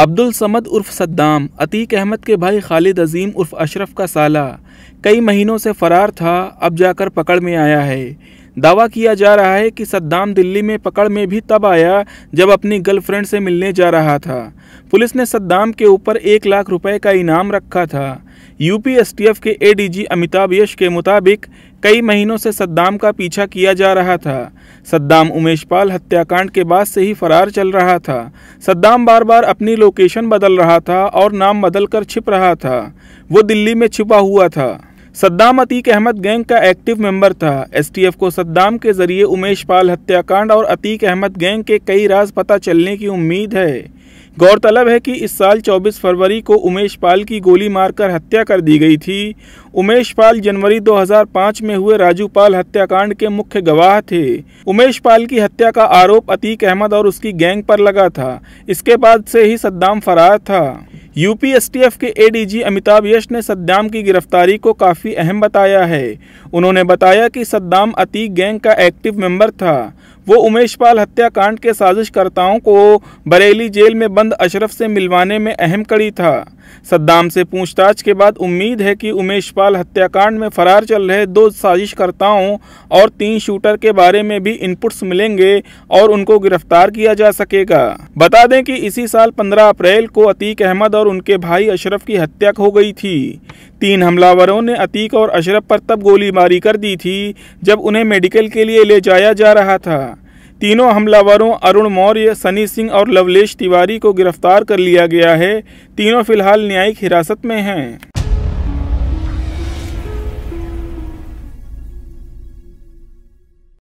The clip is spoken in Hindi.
अब्दुल समद उर्फ सद्दाम अतीक अहमद के भाई खालिद अजीम उर्फ अशरफ का साला कई महीनों से फ़रार था अब जाकर पकड़ में आया है दावा किया जा रहा है कि सद्दाम दिल्ली में पकड़ में भी तब आया जब अपनी गर्लफ्रेंड से मिलने जा रहा था पुलिस ने सद्दाम के ऊपर एक लाख रुपए का इनाम रखा था यूपी एसटीएफ के एडीजी अमिताभ यश के मुताबिक कई महीनों से सद्दाम का पीछा किया जा रहा था सद्दाम उमेश पाल हत्याकांड के बाद से ही फरार चल रहा था सद्दाम बार बार अपनी लोकेशन बदल रहा था और नाम बदल कर छिप रहा था वो दिल्ली में छिपा हुआ था सद्दाम अतीक अहमद गैंग का एक्टिव मेंबर था एसटीएफ को सद्दाम के जरिए उमेश पाल हत्याकांड और अतीक अहमद गैंग के कई राज पता चलने की उम्मीद है गौरतलब है कि इस साल 24 फरवरी को उमेश पाल की गोली मारकर हत्या कर दी गई थी उमेश पाल जनवरी 2005 में हुए राजू पाल हत्याकांड के मुख्य गवाह थे उमेश पाल की हत्या का आरोप अतीक अहमद और उसकी गैंग पर लगा था इसके बाद से ही सद्दाम फरार था यूपीएसटीएफ के एडीजी अमिताभ यश ने सद्दाम की गिरफ्तारी को काफ़ी अहम बताया है उन्होंने बताया कि सद्दाम अतीक गैंग का एक्टिव मेंबर था वो उमेश पाल हत्याकांड के साजिशकर्ताओं को बरेली जेल में बंद अशरफ से मिलवाने में अहम कड़ी था सद्दाम से पूछताछ के बाद उम्मीद है कि उमेश पाल हत्याकांड में फरार चल रहे दो साजिशकर्ताओं और तीन शूटर के बारे में भी इनपुट्स मिलेंगे और उनको गिरफ्तार किया जा सकेगा बता दें कि इसी साल 15 अप्रैल को अतीक अहमद और उनके भाई अशरफ की हत्या हो गई थी तीन हमलावरों ने अतीक और अशरफ पर तब गोलीबारी कर दी थी जब उन्हें मेडिकल के लिए ले जाया जा रहा था तीनों हमलावरों अरुण मौर्य सनी सिंह और लवलेश तिवारी को गिरफ्तार कर लिया गया है तीनों फिलहाल न्यायिक हिरासत में हैं